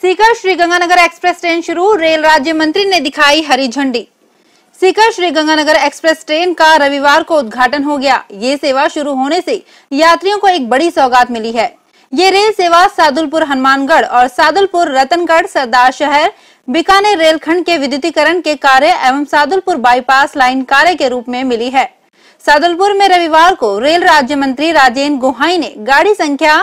Sikar Shri Ganganagar express train शुरू रेल राज्य मंत्री ने दिखाई हरी झंडी सीकर श्री गंगानगर एक्सप्रेस ट्रेन का रविवार को उद्घाटन हो गया ये सेवा शुरू होने से यात्रियों को एक बड़ी सौगात मिली है ये रेल सेवा सादुलपुर हनुमानगढ़ और सादुलपुर रतनगढ़ सरदार शहर बीकानेर रेलखंड के विद्युतीकरण के कार्य एवं सादुलपुर बाईपास लाइन कार्य के रूप में मिली है सादुलपुर में रविवार को रेल राज्य मंत्री राजेंद्र गोहाई ने गाड़ी संख्या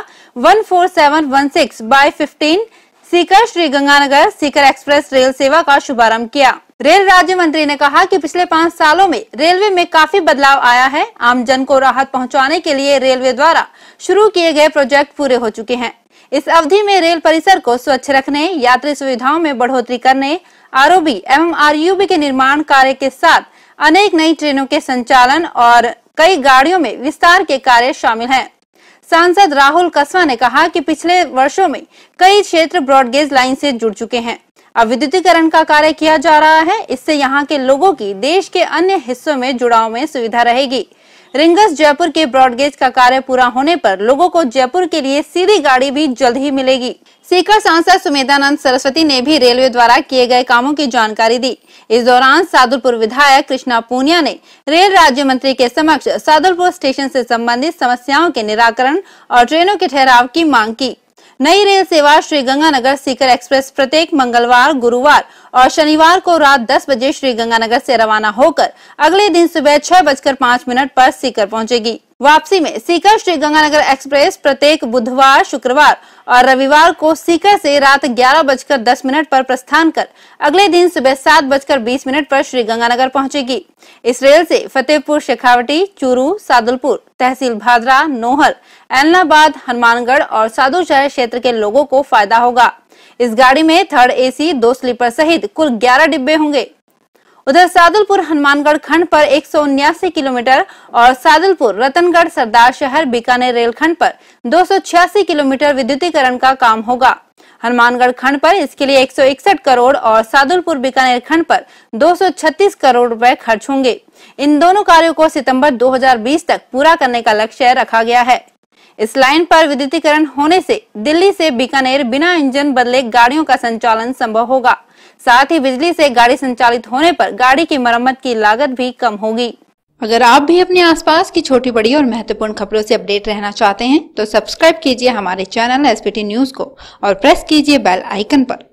14716 by fifteen Sikar Shri Ganganagar Sikar express रेल सेवा का शुभारंभ किया रेल राज्य मंत्री ने कहा कि पिछले पाँच सालों में रेलवे में काफी बदलाव आया है आमजन को राहत पहुंचाने के लिए रेलवे द्वारा शुरू किए गए प्रोजेक्ट पूरे हो चुके हैं इस अवधि में रेल परिसर को स्वच्छ रखने यात्री सुविधाओं में बढ़ोतरी करने आरओबी एवं आरयूबी के निर्माण कार्य के साथ अनेक नई ट्रेनों के संचालन और कई गाड़ियों में विस्तार के कार्य शामिल हैं। सांसद राहुल कस्वा ने कहा कि पिछले वर्षों में कई क्षेत्र ब्रॉडगेज लाइन से जुड़ चुके हैं अब विद्युतीकरण का कार्य किया जा रहा है इससे यहाँ के लोगों की देश के अन्य हिस्सों में जुड़ाव में सुविधा रहेगी रिंगस जयपुर के ब्रॉडगेज का कार्य पूरा होने पर लोगों को जयपुर के लिए सीधी गाड़ी भी जल्द ही मिलेगी सीकर सांसद सुमेधानंद सरस्वती ने भी रेलवे द्वारा किए गए कामों की जानकारी दी इस दौरान सादुलपुर विधायक कृष्णा पूनिया ने रेल राज्य मंत्री के समक्ष सादुलपुर स्टेशन ऐसी सम्बन्धित समस्याओं के निराकरण और ट्रेनों के ठहराव की मांग की नई रेल सेवा श्री गंगानगर सीकर एक्सप्रेस प्रत्येक मंगलवार गुरुवार और शनिवार को रात 10 बजे श्री गंगानगर से रवाना होकर अगले दिन सुबह छह बजकर पाँच मिनट आरोप सीकर पहुँचेगी वापसी में सीकर श्री गंगानगर एक्सप्रेस प्रत्येक बुधवार शुक्रवार और रविवार को सीकर से रात ग्यारह बजकर दस मिनट पर प्रस्थान कर अगले दिन सुबह सात बजकर बीस मिनट पर श्री गंगानगर पहुंचेगी इस रेल से फतेहपुर शेखावटी चूरू सादुलपुर तहसील भादरा नोहर एलनाबाद हनुमानगढ़ और साधु शहर क्षेत्र के लोगों को फायदा होगा इस गाड़ी में थर्ड एसी दो स्लीपर सहित कुल ग्यारह डिब्बे होंगे उधर सादुलपुर हनुमानगढ़ खंड पर एक किलोमीटर और सादुलपुर रतनगढ़ सरदार शहर बीकानेर रेलखंड पर दो किलोमीटर विद्युतीकरण का काम होगा हनुमानगढ़ खंड पर इसके लिए 161 करोड़ और सादुलपुर बीकानेर खंड पर 236 करोड़ रुपए खर्च होंगे इन दोनों कार्यों को सितंबर 2020 तक पूरा करने का लक्ष्य रखा गया है इस लाइन पर विद्युतीकरण होने से दिल्ली से बीकानेर बिना इंजन बदले गाड़ियों का संचालन संभव होगा साथ ही बिजली से गाड़ी संचालित होने पर गाड़ी की मरम्मत की लागत भी कम होगी अगर आप भी अपने आसपास की छोटी बड़ी और महत्वपूर्ण खबरों से अपडेट रहना चाहते हैं तो सब्सक्राइब कीजिए हमारे चैनल एस न्यूज को और प्रेस कीजिए बेल आइकन पर